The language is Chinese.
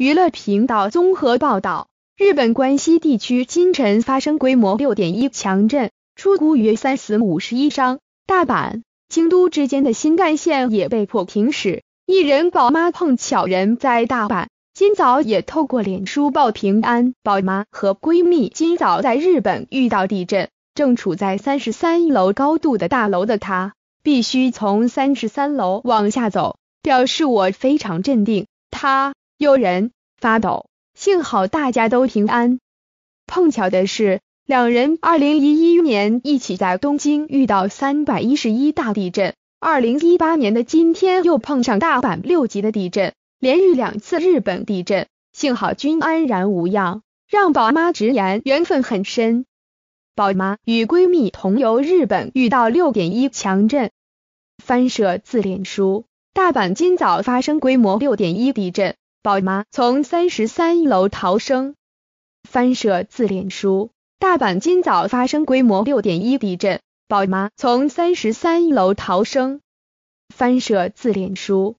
娱乐频道综合报道：日本关西地区今晨发生规模六点一强震，出估约三死五十一伤。大阪、京都之间的新干线也被迫停驶。艺人宝妈碰巧人在大阪，今早也透过脸书报平安。宝妈和闺蜜今早在日本遇到地震，正处在三十三楼高度的大楼的她，必须从三十三楼往下走，表示我非常镇定。她。有人发抖，幸好大家都平安。碰巧的是，两人二零一一年一起在东京遇到三百一十一大地震，二零一八年的今天又碰上大阪六级的地震，连遇两次日本地震，幸好均安然无恙，让宝妈直言缘分很深。宝妈与闺蜜同游日本，遇到六点一强震，翻社自脸书。大阪今早发生规模六点一地震。宝妈从三十三楼逃生，翻摄自脸书。大阪今早发生规模六点一地震，宝妈从三十三楼逃生，翻摄自脸书。